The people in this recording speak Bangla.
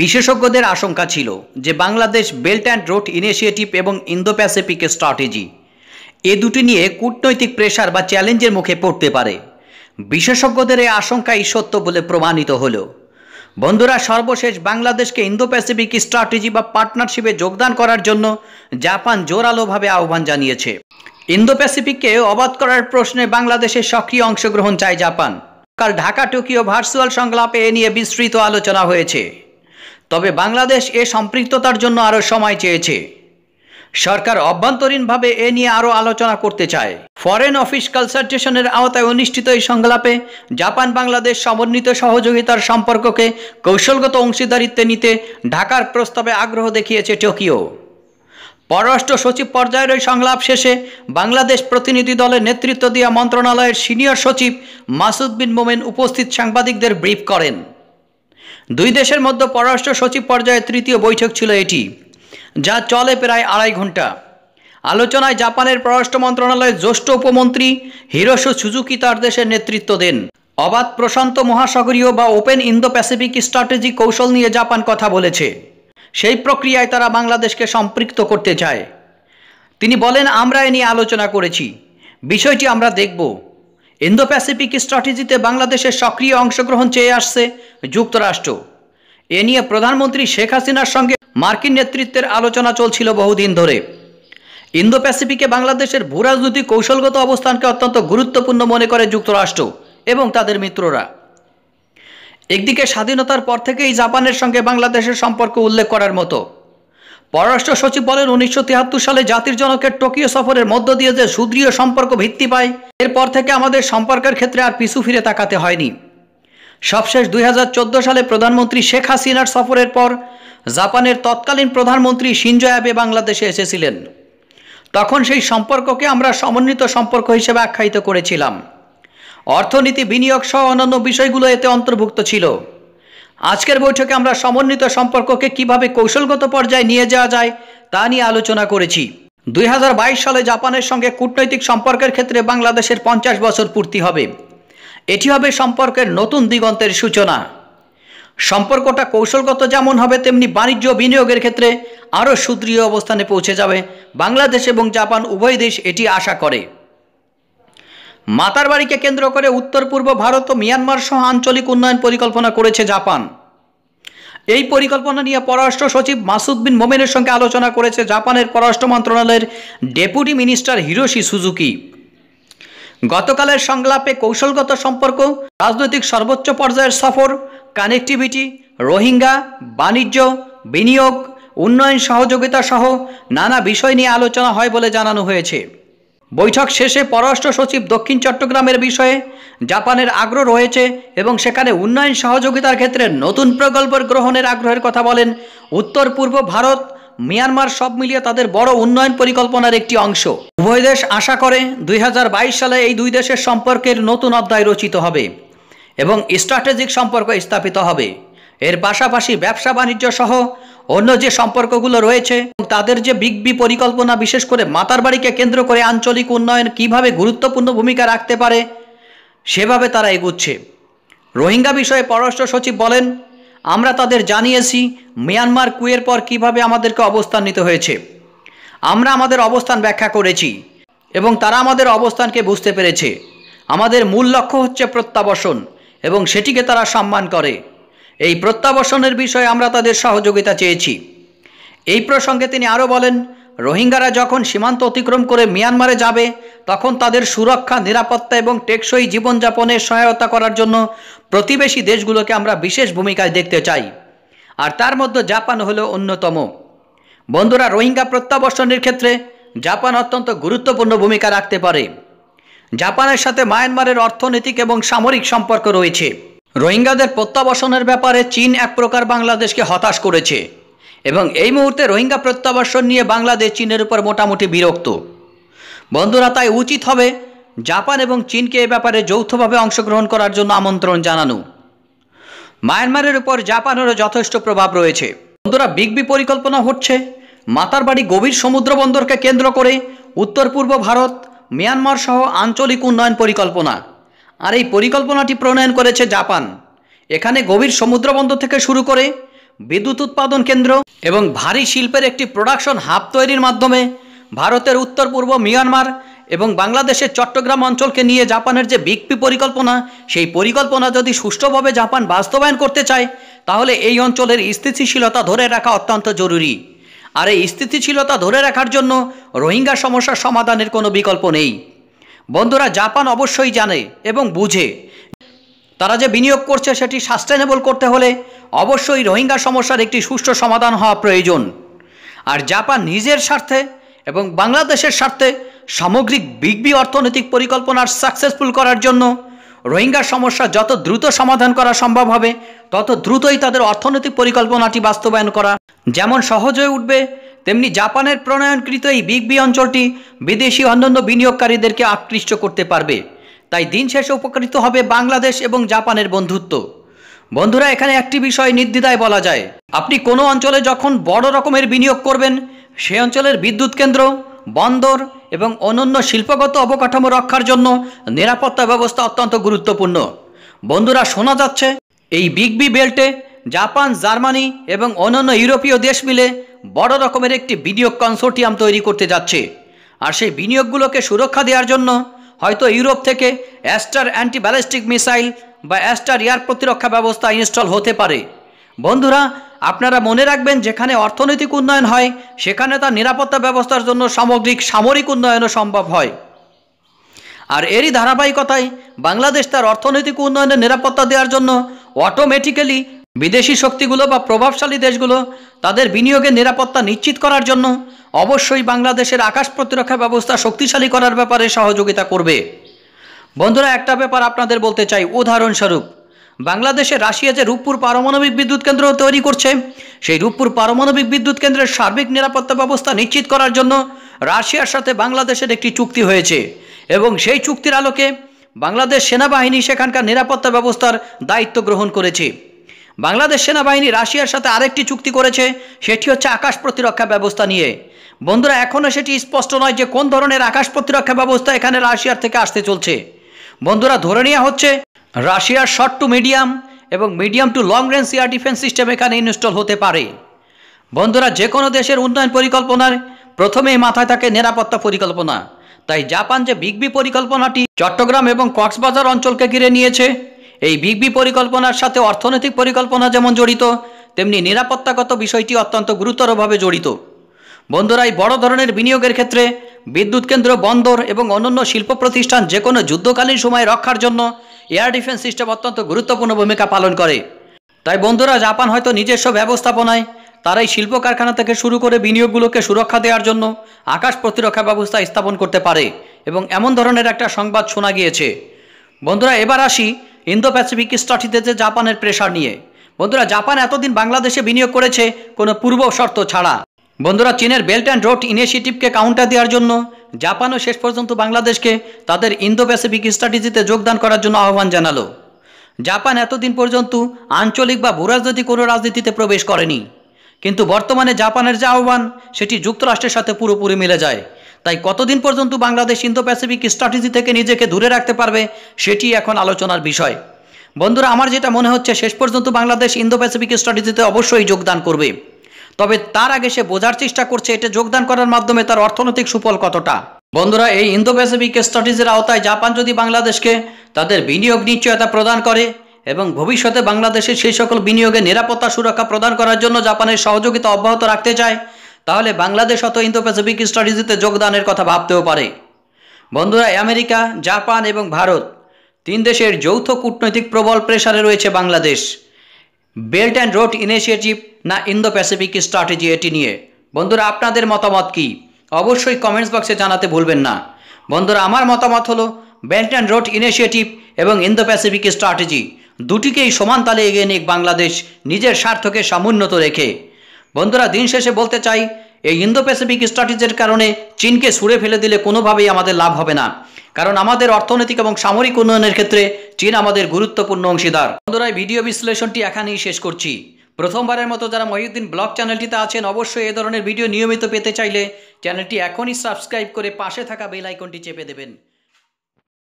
বিশেষজ্ঞদের আশঙ্কা ছিল যে Bangladesh belt and road initiative এবং ইন্দো প্যাসিফিক স্ট্র্যাটেজি এ দুটি নিয়ে কূটনৈতিক প্রেশার বা চ্যালেঞ্জের মুখে পড়তে পারে বিশেষজ্ঞদের এই আশঙ্কাই সত্য বলে প্রমাণিত হল বন্ধুরা সর্বশেষ বাংলাদেশকে ইন্দো প্যাসিফিক স্ট্র্যাটেজি বা পার্টনারশিপে যোগদান করার জন্য জাপান জোরালোভাবে আহ্বান জানিয়েছে ইন্দো প্যাসিফিককে অবাধ করার প্রশ্নে বাংলাদেশের সক্রিয় অংশগ্রহণ চায় জাপান কাল ঢাকা টোকিও ভার্চুয়াল সংলাপে এ নিয়ে বিস্তৃত আলোচনা হয়েছে তবে বাংলাদেশ এ সম্পৃক্ততার জন্য আরও সময় চেয়েছে সরকার অভ্যন্তরীণভাবে এ নিয়ে আরও আলোচনা করতে চায় ফরেন অফিস কনসালটেশনের আওতায় অনুষ্ঠিত এই সংলাপে জাপান বাংলাদেশ সমন্বিত সহযোগিতার সম্পর্ককে কৌশলগত অংশীদারিত্বে নিতে ঢাকার প্রস্তাবে আগ্রহ দেখিয়েছে টোকিও পররাষ্ট্র সচিব পর্যায়ের ওই সংলাপ শেষে বাংলাদেশ প্রতিনিধি দলের নেতৃত্ব দিয়া মন্ত্রণালয়ের সিনিয়র সচিব মাসুদ বিন মোমেন উপস্থিত সাংবাদিকদের ব্রিফ করেন দুই দেশের মধ্যে পররাষ্ট্র সচিব পর্যায়ে তৃতীয় বৈঠক ছিল এটি যা চলে প্রায় আড়াই ঘন্টা আলোচনায় জাপানের পররাষ্ট্র মন্ত্রণালয়ের জ্যেষ্ঠ উপমন্ত্রী হিরোশো সুজুকি তার দেশের নেতৃত্ব দেন অবাধ প্রশান্ত মহাসাগরীয় বা ওপেন ইন্দো প্যাসিফিক স্ট্র্যাটেজি কৌশল নিয়ে জাপান কথা বলেছে সেই প্রক্রিয়ায় তারা বাংলাদেশকে সম্পৃক্ত করতে চায় তিনি বলেন আমরা এ নিয়ে আলোচনা করেছি বিষয়টি আমরা দেখব ইন্দো প্যাসিফিক স্ট্র্যাটেজিতে বাংলাদেশের সক্রিয় অংশগ্রহণ চেয়ে আসছে যুক্তরাষ্ট্র এ নিয়ে প্রধানমন্ত্রী শেখ হাসিনার সঙ্গে মার্কিন নেতৃত্বের আলোচনা চলছিল বহুদিন ধরে ইন্দো প্যাসিফিকে বাংলাদেশের ভূরাজনৈতিক কৌশলগত অবস্থানকে অত্যন্ত গুরুত্বপূর্ণ মনে করে যুক্তরাষ্ট্র এবং তাদের মিত্ররা একদিকে স্বাধীনতার পর থেকেই জাপানের সঙ্গে বাংলাদেশের সম্পর্ক উল্লেখ করার মতো পররাষ্ট্র বলেন উনিশশো তিয়াত্তর সালে জাতির জনকের টোকিও সফরের মধ্য দিয়ে যে সুদৃঢ় সম্পর্ক ভিত্তি পায় এরপর থেকে আমাদের সম্পর্কের ক্ষেত্রে আর পিছু ফিরে তাকাতে হয়নি সবশেষ দুই সালে প্রধানমন্ত্রী শেখ হাসিনার সফরের পর জাপানের তৎকালীন প্রধানমন্ত্রী সিনজো অ্যাবে বাংলাদেশে এসেছিলেন তখন সেই সম্পর্ককে আমরা সমন্বিত সম্পর্ক হিসেবে আখ্যায়িত করেছিলাম অর্থনীতি বিনিয়োগ সহ অন্যান্য বিষয়গুলো এতে অন্তর্ভুক্ত ছিল আজকের বৈঠকে আমরা সমন্বিত সম্পর্ককে কিভাবে কৌশলগত পর্যায়ে নিয়ে যাওয়া যায় তা নিয়ে আলোচনা করেছি দুই সালে জাপানের সঙ্গে কূটনৈতিক সম্পর্কের ক্ষেত্রে বাংলাদেশের পঞ্চাশ বছর পূর্তি হবে এটি হবে সম্পর্কের নতুন দিগন্তের সূচনা সম্পর্কটা কৌশলগত যেমন হবে তেমনি বাণিজ্য বিনিয়োগের ক্ষেত্রে আরও সুদৃঢ় অবস্থানে পৌঁছে যাবে বাংলাদেশ এবং জাপান উভয় দেশ এটি আশা করে মাতার বাড়িকে কেন্দ্র করে উত্তর পূর্ব ভারত ও মিয়ানমার সহ আঞ্চলিক উন্নয়ন পরিকল্পনা করেছে জাপান এই পরিকল্পনা নিয়ে পররাষ্ট্র সচিব মাসুদ বিন মোমেনের সঙ্গে আলোচনা করেছে জাপানের পররাষ্ট্র মন্ত্রণালয়ের ডেপুটি মিনিস্টার হিরোশি সুজুকি গতকালের সংলাপে কৌশলগত সম্পর্ক রাজনৈতিক সর্বোচ্চ পর্যায়ের সফর কানেক্টিভিটি রোহিঙ্গা বাণিজ্য বিনিয়োগ উন্নয়ন সহযোগিতা সহ নানা বিষয় নিয়ে আলোচনা হয় বলে জানানো হয়েছে বৈঠক শেষে পররাষ্ট্র সচিব দক্ষিণ চট্টগ্রামের বিষয়ে জাপানের আগ্রহ রয়েছে এবং সেখানে উন্নয়ন সহযোগিতার ক্ষেত্রে নতুন প্রকল্পের গ্রহণের আগ্রহের কথা বলেন উত্তর পূর্ব ভারত মিয়ানমার সব মিলিয়ে তাদের বড় উন্নয়ন পরিকল্পনার একটি অংশ উভয় দেশ আশা করে দুই সালে এই দুই দেশের সম্পর্কের নতুন অধ্যায় রচিত হবে এবং স্ট্র্যাটেজিক সম্পর্ক স্থাপিত হবে এর পাশাপাশি ব্যবসা বাণিজ্য সহ অন্য যে সম্পর্কগুলো রয়েছে তাদের যে বিগ বি পরিকল্পনা বিশেষ করে মাতার বাড়িকে কেন্দ্র করে আঞ্চলিক উন্নয়ন কিভাবে গুরুত্বপূর্ণ ভূমিকা রাখতে পারে সেভাবে তারা এগুচ্ছে রোহিঙ্গা বিষয়ে পররাষ্ট্র সচিব বলেন আমরা তাদের জানিয়েছি মিয়ানমার কুয়ের পর কিভাবে আমাদেরকে অবস্থান নিতে হয়েছে আমরা আমাদের অবস্থান ব্যাখ্যা করেছি এবং তারা আমাদের অবস্থানকে বুঝতে পেরেছে আমাদের মূল লক্ষ্য হচ্ছে প্রত্যাবাসন এবং সেটিকে তারা সম্মান করে এই প্রত্যাবাসনের বিষয়ে আমরা তাদের সহযোগিতা চেয়েছি এই প্রসঙ্গে তিনি আরও বলেন রোহিঙ্গারা যখন সীমান্ত অতিক্রম করে মিয়ানমারে যাবে তখন তাদের সুরক্ষা নিরাপত্তা এবং টেকসই জীবনযাপনে সহায়তা করার জন্য প্রতিবেশী দেশগুলোকে আমরা বিশেষ ভূমিকায় দেখতে চাই আর তার মধ্যে জাপান হলো অন্যতম বন্ধুরা রোহিঙ্গা প্রত্যাবর্ষণের ক্ষেত্রে জাপান অত্যন্ত গুরুত্বপূর্ণ ভূমিকা রাখতে পারে জাপানের সাথে মায়ানমারের অর্থনৈতিক এবং সামরিক সম্পর্ক রয়েছে রোহিঙ্গাদের প্রত্যাবাসনের ব্যাপারে চীন এক প্রকার বাংলাদেশকে হতাশ করেছে এবং এই মুহূর্তে রোহিঙ্গা প্রত্যাবাসন নিয়ে বাংলাদেশ চীনের উপর মোটামুটি বিরক্ত বন্ধুরা তাই উচিত হবে জাপান এবং চীনকে এ ব্যাপারে যৌথভাবে অংশগ্রহণ করার জন্য আমন্ত্রণ জানানো মায়ানমারের উপর জাপানেরও যথেষ্ট প্রভাব রয়েছে বন্ধুরা বিগ বি পরিকল্পনা হচ্ছে মাতার বাড়ি গভীর সমুদ্র বন্দরকে কেন্দ্র করে উত্তর পূর্ব ভারত মিয়ানমার সহ আঞ্চলিক উন্নয়ন পরিকল্পনা আর এই পরিকল্পনাটি প্রণয়ন করেছে জাপান এখানে গভীর সমুদ্রবন্দর থেকে শুরু করে বিদ্যুৎ উৎপাদন কেন্দ্র এবং ভারী শিল্পের একটি প্রোডাকশন হাব তৈরির মাধ্যমে ভারতের উত্তর পূর্ব মিয়ানমার এবং বাংলাদেশের চট্টগ্রাম অঞ্চলকে নিয়ে জাপানের যে বিকপি পরিকল্পনা সেই পরিকল্পনা যদি সুষ্ঠুভাবে জাপান বাস্তবায়ন করতে চায় তাহলে এই অঞ্চলের স্থিতিশীলতা ধরে রাখা অত্যন্ত জরুরি আর এই স্থিতিশীলতা ধরে রাখার জন্য রোহিঙ্গা সমস্যার সমাধানের কোনো বিকল্প নেই বন্ধুরা জাপান অবশ্যই জানে এবং বুঝে তারা যে বিনিয়োগ করছে সেটি সাস্টেনেবল করতে হলে অবশ্যই রোহিঙ্গা সমস্যার একটি সুষ্ঠু সমাধান হওয়া প্রয়োজন আর জাপান নিজের স্বার্থে এবং বাংলাদেশের স্বার্থে সামগ্রিক বিগবি অর্থনৈতিক পরিকল্পনার সাকসেসফুল করার জন্য রোহিঙ্গা সমস্যা যত দ্রুত সমাধান করা সম্ভব হবে তত দ্রুতই তাদের অর্থনৈতিক পরিকল্পনাটি বাস্তবায়ন করা যেমন সহজ হয়ে উঠবে তেমনি জাপানের প্রণয়নকৃত এই বিগ বি অঞ্চলটি বিদেশি অন্যান্য বিনিয়োগকারীদেরকে আকৃষ্ট করতে পারবে তাই দিন শেষে উপকৃত হবে বাংলাদেশ এবং জাপানের বন্ধুত্ব বন্ধুরা এখানে একটি বিষয় নির্দ্বিধায় বলা যায় আপনি কোনো অঞ্চলে যখন বড় রকমের বিনিয়োগ করবেন সে অঞ্চলের বিদ্যুৎ কেন্দ্র বন্দর এবং অনন্য শিল্পগত অবকাঠামো রক্ষার জন্য নিরাপত্তা ব্যবস্থা অত্যন্ত গুরুত্বপূর্ণ বন্ধুরা শোনা যাচ্ছে এই বিগ বি বেল্টে জাপান জার্মানি এবং অন্যান্য ইউরোপীয় দেশ মিলে বড় রকমের একটি বিনিয়োগ কনসোর্টিয়াম তৈরি করতে যাচ্ছে আর সেই বিনিয়োগগুলোকে সুরক্ষা দেওয়ার জন্য হয়তো ইউরোপ থেকে অ্যাস্টার অ্যান্টি ব্যালিস্টিক মিসাইল বা অ্যাস্টার এয়ার প্রতিরক্ষা ব্যবস্থা ইনস্টল হতে পারে বন্ধুরা আপনারা মনে রাখবেন যেখানে অর্থনৈতিক উন্নয়ন হয় সেখানে তার নিরাপত্তা ব্যবস্থার জন্য সামগ্রিক সামরিক উন্নয়নও সম্ভব হয় আর এরই ধারাবাহিকতায় বাংলাদেশ তার অর্থনৈতিক উন্নয়নের নিরাপত্তা দেওয়ার জন্য অটোমেটিক্যালি বিদেশি শক্তিগুলো বা প্রভাবশালী দেশগুলো তাদের বিনিয়োগের নিরাপত্তা নিশ্চিত করার জন্য অবশ্যই বাংলাদেশের আকাশ প্রতিরক্ষা ব্যবস্থা শক্তিশালী করার ব্যাপারে সহযোগিতা করবে বন্ধুরা একটা ব্যাপার আপনাদের বলতে চাই উদাহরণস্বরূপ বাংলাদেশে রাশিয়া যে রূপপুর পারমাণবিক বিদ্যুৎ কেন্দ্র তৈরি করছে সেই রূপপুর পারমাণবিক বিদ্যুৎ কেন্দ্রের সার্বিক নিরাপত্তা ব্যবস্থা নিশ্চিত করার জন্য রাশিয়ার সাথে বাংলাদেশের একটি চুক্তি হয়েছে এবং সেই চুক্তির আলোকে বাংলাদেশ সেনাবাহিনী সেখানকার নিরাপত্তা ব্যবস্থার দায়িত্ব গ্রহণ করেছে বাংলাদেশ সেনাবাহিনী রাশিয়ার সাথে আরেকটি চুক্তি করেছে সেটি হচ্ছে আকাশ প্রতিরক্ষা ব্যবস্থা নিয়ে বন্ধুরা এখনও সেটি স্পষ্ট নয় যে কোন ধরনের আকাশ প্রতিরক্ষা ব্যবস্থা এখানে রাশিয়ার থেকে আসতে চলছে বন্ধুরা ধরে নেওয়া হচ্ছে রাশিয়ার শর্ট টু মিডিয়াম এবং medium to long range air defence system এখানে ইনস্টল হতে পারে বন্ধুরা যে কোনো দেশের উন্নয়ন পরিকল্পনার প্রথমেই মাথায় থাকে নিরাপত্তা পরিকল্পনা তাই জাপান যে বিগবি পরিকল্পনাটি চট্টগ্রাম এবং কক্সবাজার অঞ্চলকে ঘিরে নিয়েছে এই বিগ বি পরিকল্পনার সাথে অর্থনৈতিক পরিকল্পনা যেমন জড়িত তেমনি নিরাপত্তাগত বিষয়টি অত্যন্ত গুরুতরভাবে জড়িত বন্ধুরাই বড় ধরনের বিনিয়োগের ক্ষেত্রে বিদ্যুৎ কেন্দ্র বন্দর এবং অন্যান্য শিল্প প্রতিষ্ঠান যে কোনো যুদ্ধকালীন সময় রক্ষার জন্য এয়ার ডিফেন্স সিস্টেম অত্যন্ত গুরুত্বপূর্ণ ভূমিকা পালন করে তাই বন্ধুরা জাপান হয়তো নিজস্ব ব্যবস্থাপনায় তারা এই শিল্প কারখানা থেকে শুরু করে বিনিয়োগগুলোকে সুরক্ষা দেওয়ার জন্য আকাশ প্রতিরক্ষা ব্যবস্থা স্থাপন করতে পারে এবং এমন ধরনের একটা সংবাদ শোনা গিয়েছে বন্ধুরা এবার আসি ইন্দো প্যাসিফিক স্টাডিতে জাপানের প্রেশার নিয়ে বন্ধুরা জাপান এতদিন বাংলাদেশে বিনিয়োগ করেছে কোনো পূর্ব শর্ত ছাড়া বন্ধুরা চীনের বেল্ট অ্যান্ড রোড ইনিশিয়েটিভকে কাউন্টার দেওয়ার জন্য জাপানও শেষ পর্যন্ত বাংলাদেশকে তাদের ইন্দো প্যাসিফিক স্ট্র্যাটেজিতে যোগদান করার জন্য আহ্বান জানালো জাপান এতদিন পর্যন্ত আঞ্চলিক বা ভূরাজনৈতিক কোনো রাজনীতিতে প্রবেশ করেনি কিন্তু বর্তমানে জাপানের যে আহ্বান সেটি যুক্তরাষ্ট্রের সাথে পুরোপুরি মিলে যায় তাই কতদিন পর্যন্ত বাংলাদেশ ইন্দো প্যাসিফিক স্ট্র্যাটেজি থেকে নিজেকে দূরে রাখতে পারবে সেটি এখন আলোচনার বিষয় বন্ধুরা আমার যেটা মনে হচ্ছে শেষ পর্যন্ত বাংলাদেশ ইন্দো প্যাসিফিক স্ট্র্যাটেজিতে অবশ্যই যোগদান করবে তবে তার আগে সে বোঝার চেষ্টা করছে এটা যোগদান করার মাধ্যমে তার অর্থনৈতিক সুফল কতটা বন্ধুরা এই ইন্দো প্যাসিফিক স্ট্র্যাটেজির আওতায় জাপান যদি বাংলাদেশকে তাদের বিনিয়োগ নিশ্চয়তা প্রদান করে এবং ভবিষ্যতে বাংলাদেশে সেই সকল বিনিয়োগে নিরাপত্তা সুরক্ষা প্রদান করার জন্য জাপানের সহযোগিতা অব্যাহত রাখতে চায় তাহলে বাংলাদেশ অত ইন্দো প্যাসিফিক স্টাডিজেতে যোগদানের কথা ভাবতেও পারে বন্ধুরা আমেরিকা জাপান এবং ভারত তিন দেশের যৌথ কূটনৈতিক প্রবল প্রেসারে রয়েছে Bangladesh belt and road initiative না ইন্দো প্যাসিফিক স্ট্র্যাটেজি এটি নিয়ে বন্ধুরা আপনাদের মতামত কি অবশ্যই কমেন্টস বক্সে জানাতে ভুলবেন না বন্ধুরা আমার মতামত হলো বেল্ট অ্যান্ড রোড ইনিশিয়েটিভ এবং ইন্দো প্যাসিফিক স্ট্র্যাটেজি দুটিকেই সমান তালে এগিয়ে নিক বাংলাদেশ নিজের স্বার্থকে সমুন্নত রেখে বন্ধুরা দিন শেষে বলতে চাই এই ইন্দো প্যাসিফিক স্ট্র্যাটেজির কারণে চীনকে সুরে ফেলে দিলে কোনোভাবেই আমাদের লাভ হবে না কারণ আমাদের অর্থনৈতিক এবং সামরিক উন্নয়নের ক্ষেত্রে চীন আমাদের গুরুত্বপূর্ণ অংশীদার বন্ধুরা ভিডিও বিশ্লেষণটি এখানেই শেষ করছি প্রথমবারের মতো যারা মহিউদ্দিন ব্লগ চ্যানেলটিতে আছেন অবশ্যই এ ধরনের ভিডিও নিয়মিত পেতে চাইলে চ্যানেলটি এখনই সাবস্ক্রাইব করে পাশে থাকা বেল আইকনটি চেপে দেবেন